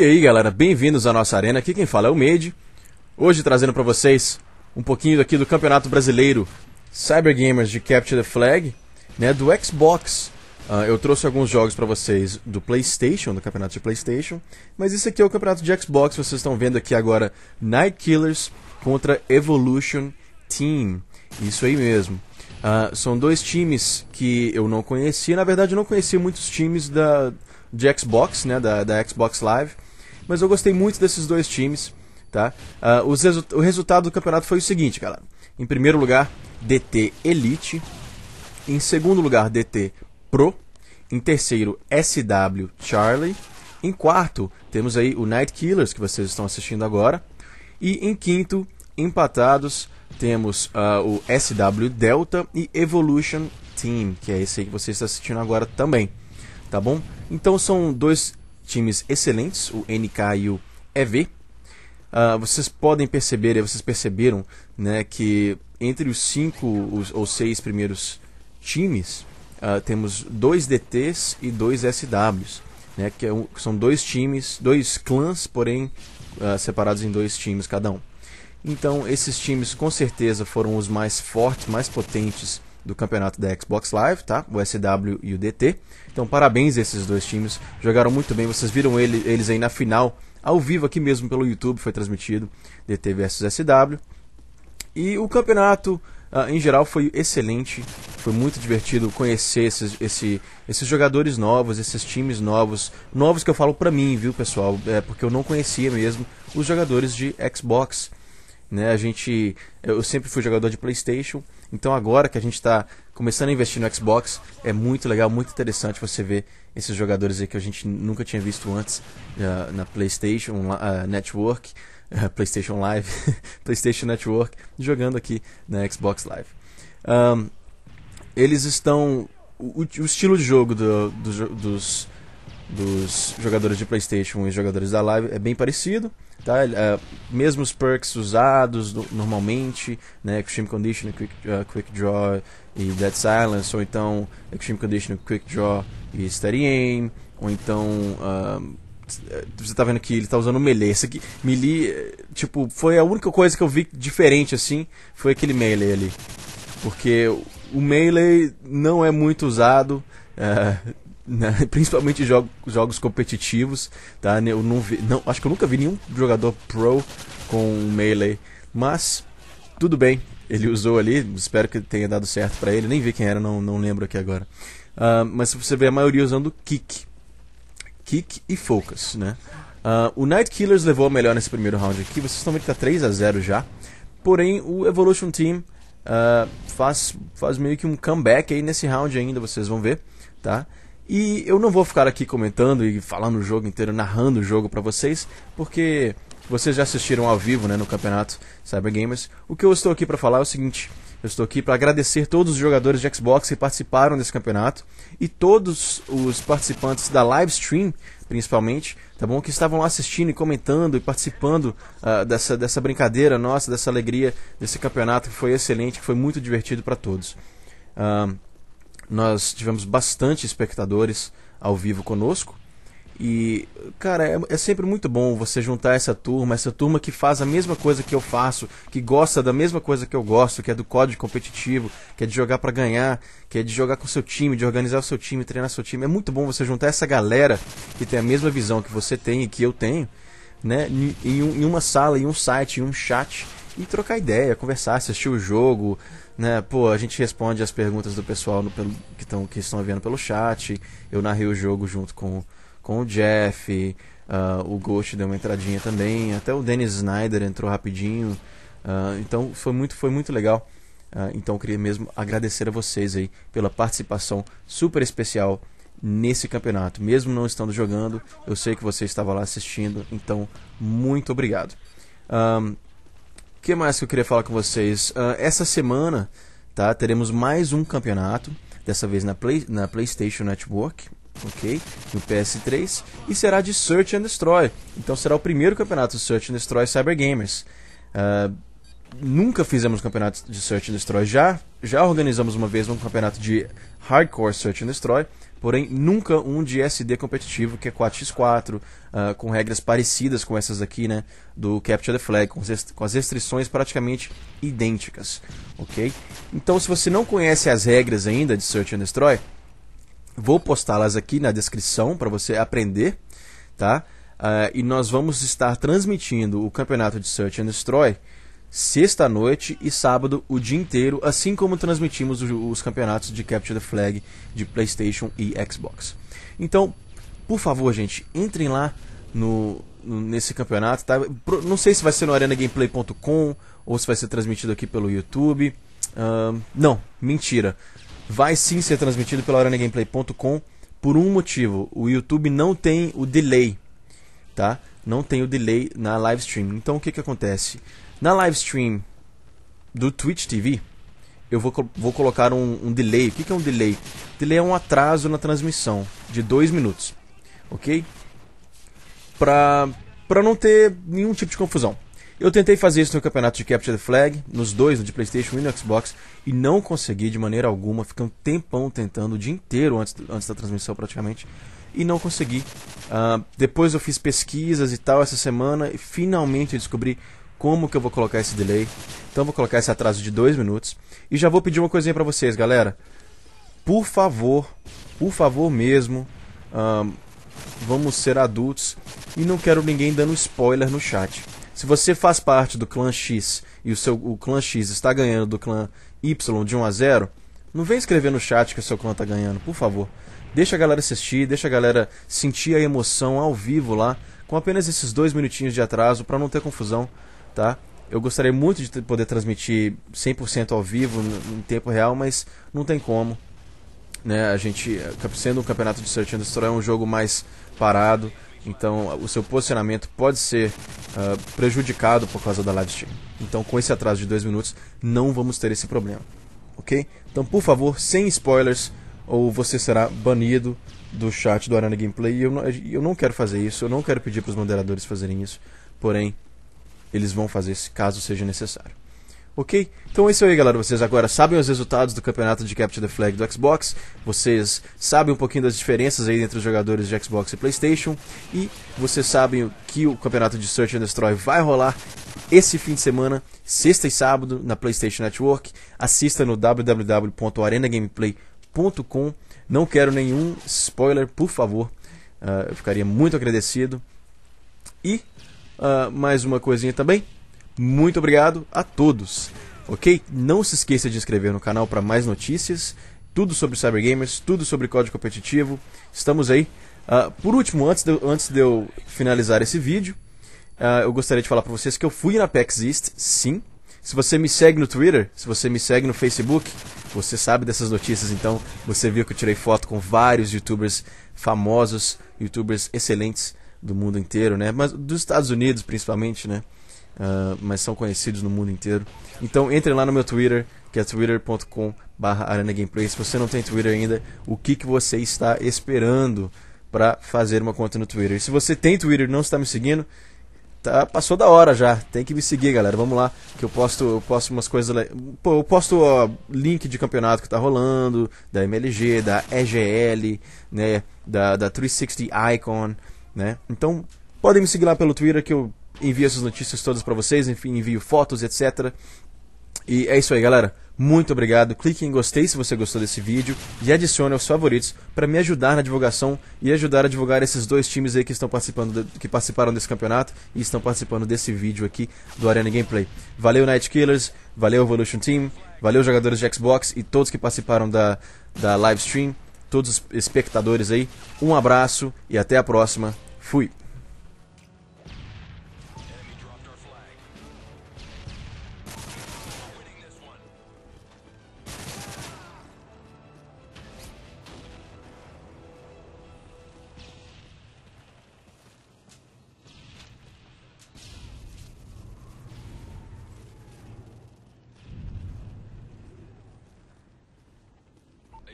E aí, galera, bem-vindos à nossa arena. Aqui quem fala é o Made. Hoje trazendo para vocês um pouquinho aqui do Campeonato Brasileiro Cyber Gamers de Capture the Flag, né, do Xbox. Uh, eu trouxe alguns jogos para vocês do PlayStation, do Campeonato de PlayStation, mas isso aqui é o Campeonato de Xbox. Vocês estão vendo aqui agora Night Killers contra Evolution Team. Isso aí mesmo. Uh, são dois times que eu não conhecia. Na verdade, eu não conhecia muitos times da, de Xbox, né, da, da Xbox Live mas eu gostei muito desses dois times. Tá? Uh, os resu o resultado do campeonato foi o seguinte, galera. Em primeiro lugar, DT Elite. Em segundo lugar, DT Pro. Em terceiro, SW Charlie. Em quarto, temos aí o Night Killers, que vocês estão assistindo agora. E em quinto, empatados, temos uh, o SW Delta e Evolution Team, que é esse aí que você está assistindo agora também. Tá bom? Então são dois times excelentes, o NK e o EV. Uh, ah, vocês podem perceber, e vocês perceberam, né, que entre os cinco os, ou seis primeiros times, uh, temos dois DTs e dois SWs, né, que, é um, que são dois times, dois clãs, porém uh, separados em dois times cada um. Então, esses times com certeza foram os mais fortes, mais potentes do campeonato da Xbox Live, tá? O SW e o DT. Então, parabéns a esses dois times, jogaram muito bem. Vocês viram ele, eles aí na final, ao vivo aqui mesmo pelo YouTube, foi transmitido DT versus SW. E o campeonato, uh, em geral, foi excelente. Foi muito divertido conhecer esses, esse, esses jogadores novos, esses times novos. Novos que eu falo pra mim, viu, pessoal? É porque eu não conhecia mesmo os jogadores de Xbox. Né? A gente, eu sempre fui jogador de PlayStation, então agora que a gente está começando a investir no Xbox, é muito legal, muito interessante você ver esses jogadores aí que a gente nunca tinha visto antes uh, na PlayStation uh, Network, uh, PlayStation Live, PlayStation Network, jogando aqui na Xbox Live. Um, eles estão. O, o, estilo de jogo do, do, dos, dos jogadores de PlayStation e jogadores da Live é bem parecido tá? Uh, eh, mesmos perks usados no, normalmente, né? Extreme Condition, Quick, uh, quick Draw e Dead Silence, ou então Extreme Condition, Quick Draw e Steady Aim, ou então... Uh, você tá vendo que ele tá usando melee. Esse aqui, melee, eh, tipo, foi a única coisa que eu vi diferente, assim, foi aquele melee ali. Porque o melee não é muito usado, né? principalmente jogo, jogos competitivos, tá? Eu não vi, não, acho que eu nunca vi nenhum jogador pro com melee, mas tudo bem, ele usou ali, espero que tenha dado certo para ele, nem vi quem era, não, não lembro aqui agora. Uh, mas você vê a maioria usando kick, kick e focus, né? Uh, o Night Killers levou a melhor nesse primeiro round aqui, vocês estão vendo que está 3 a 0 já, porém o Evolution Team uh, faz, faz meio que um comeback aí nesse round ainda, vocês vão ver, tá? E eu não vou ficar aqui comentando e falando o jogo inteiro, narrando o jogo para vocês, porque vocês já assistiram ao vivo né, no campeonato Cyber Gamers. O que eu estou aqui para falar é o seguinte: eu estou aqui para agradecer todos os jogadores de Xbox que participaram desse campeonato e todos os participantes da live stream, principalmente, tá bom? Que estavam lá assistindo e comentando e participando uh, dessa, dessa brincadeira nossa, dessa alegria desse campeonato que foi excelente, que foi muito divertido para todos. Uh, nós tivemos bastante espectadores ao vivo conosco. E, cara, é, é, sempre muito bom você juntar essa turma, essa turma que faz a mesma coisa que eu faço, que gosta da mesma coisa que eu gosto, que é do código competitivo, que é de jogar para ganhar, que é de jogar com seu time, de organizar o seu time, treinar seu time. É muito bom você juntar essa galera que tem a mesma visão que você tem e que eu tenho, né, em, em uma sala, em um site, em um chat e trocar ideia, conversar, assistir o jogo, né, pô, a gente responde as perguntas do pessoal no, pelo, que, tão, que estão enviando pelo chat. Eu narrei o jogo junto com, com o Jeff, uh, o Ghost deu uma entradinha também, até o Dennis Snyder entrou rapidinho. Uh, então foi muito, foi muito legal. Uh, então eu queria mesmo agradecer a vocês aí pela participação super especial nesse campeonato. Mesmo não estando jogando, eu sei que você estava lá assistindo, então muito obrigado. Um, o que mais que eu queria falar com vocês? Uh, essa semana tá, teremos mais um campeonato, dessa vez na, Play, na PlayStation Network, ok? No PS3, e será de Search and Destroy. Então será o primeiro campeonato Search and Destroy Cyber Gamers. Uh, ah, nunca fizemos campeonato de Search and Destroy, já, já organizamos uma vez um campeonato de Hardcore Search and Destroy, porém nunca um de SD competitivo, que é 4x4, uh, ah, com regras parecidas com essas aqui, né, do Capture the Flag, com, com as restrições praticamente idênticas, ok? Então, se você não conhece as regras ainda de Search and Destroy, vou postá-las aqui na descrição para você aprender, tá? Uh, e nós vamos estar transmitindo o campeonato de Search and Destroy sexta noite e sábado o dia inteiro, assim como transmitimos os campeonatos de Capture the Flag de PlayStation e Xbox. Então, por favor, gente, entrem lá no, nesse campeonato, tá? Não sei se vai ser no arenagameplay.com ou se vai ser transmitido aqui pelo YouTube. Uh, não, mentira. Vai sim ser transmitido pela arenagameplay.com por um motivo. O YouTube não tem o delay, tá? Não tem o delay na live stream. Então o que que acontece? Na live stream do Twitch TV, eu vou, vou colocar um, um delay. O que, é um delay? Delay é um atraso na transmissão de dois minutos, ok? Pra, pra não ter nenhum tipo de confusão. Eu tentei fazer isso no campeonato de Capture the Flag, nos dois, no de PlayStation e no Xbox, e não consegui de maneira alguma. Fiquei um tempão tentando, o dia inteiro antes, antes da transmissão praticamente, e não consegui. Uh, depois eu fiz pesquisas e tal essa semana, e finalmente eu descobri como que eu vou colocar esse delay. Então vou colocar esse atraso de 2 minutos. E já vou pedir uma coisinha para vocês, galera. Por favor, por favor mesmo, vamos ser adultos. E não quero ninguém dando spoiler no chat. Se você faz parte do clã X e o seu o clã X está ganhando do clã Y de 1 a 0, não vem escrever no chat que o seu clã está ganhando, por favor. Deixa a galera assistir, deixa a galera sentir a emoção ao vivo lá, com apenas esses dois minutinhos de atraso para não ter confusão tá? Eu gostaria muito de poder transmitir 100% ao vivo em tempo real, mas não tem como. Né? A gente, eh, sendo um campeonato de Search and Destroy, é um jogo mais parado, então o seu posicionamento pode ser uh, prejudicado por causa da live stream. Então, com esse atraso de dois minutos, não vamos ter esse problema, ok? Então, por favor, sem spoilers, ou você será banido do chat do Arana Gameplay. E eu, não, eu não quero fazer isso, eu não quero pedir para os moderadores fazerem isso, porém eles vão fazer caso seja necessário. Ok? Então é isso aí, galera. Vocês agora sabem os resultados do campeonato de Capture the Flag do Xbox. Vocês sabem um pouquinho das diferenças aí entre os jogadores de Xbox e PlayStation. E vocês sabem que o campeonato de Search and Destroy vai rolar esse fim de semana, sexta e sábado, na PlayStation Network. Assista no www.arenagameplay.com. Não quero nenhum spoiler, por favor. Uh, eu ficaria muito agradecido. E uh, mais uma coisinha também. Muito obrigado a todos, ok? Não se esqueça de inscrever no canal para mais notícias, tudo sobre cybergamers, tudo sobre código competitivo. Estamos aí. Uh, por último, antes de, antes de eu finalizar esse vídeo, uh, eu gostaria de falar para vocês que eu fui na PAX East, sim. Se você me segue no Twitter, se você me segue no Facebook, você sabe dessas notícias, então você viu que eu tirei foto com vários youtubers famosos, youtubers excelentes do mundo inteiro, né? Mas dos Estados Unidos principalmente, né? Uh, mas são conhecidos no mundo inteiro. Então entre lá no meu Twitter, que é twitter.com/arenagameplay. Se você não tem Twitter ainda, o que, que você está esperando para fazer uma conta no Twitter? E se você tem Twitter e não está me seguindo, tá, passou da hora já. Tem que me seguir, galera. Vamos lá, que eu posto, eu posto umas coisas. Pô, eu posto ó, link de campeonato que tá rolando, da MLG, da EGL, né, da, da 360 Icon né? Então, podem me seguir lá pelo Twitter que eu envio essas notícias todas para vocês, enfim, envio fotos, etc. E é isso aí, galera. Muito obrigado. Clique em gostei se você gostou desse vídeo e adicione aos favoritos para me ajudar na divulgação e ajudar a divulgar esses dois times aí que estão participando de, que participaram desse campeonato e estão participando desse vídeo aqui do Arena Gameplay. Valeu Night Killers, valeu Evolution Team, valeu jogadores de Xbox e todos que participaram da da live stream todos os espectadores aí. Um abraço e até a próxima. Fui.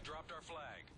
dropped our flag.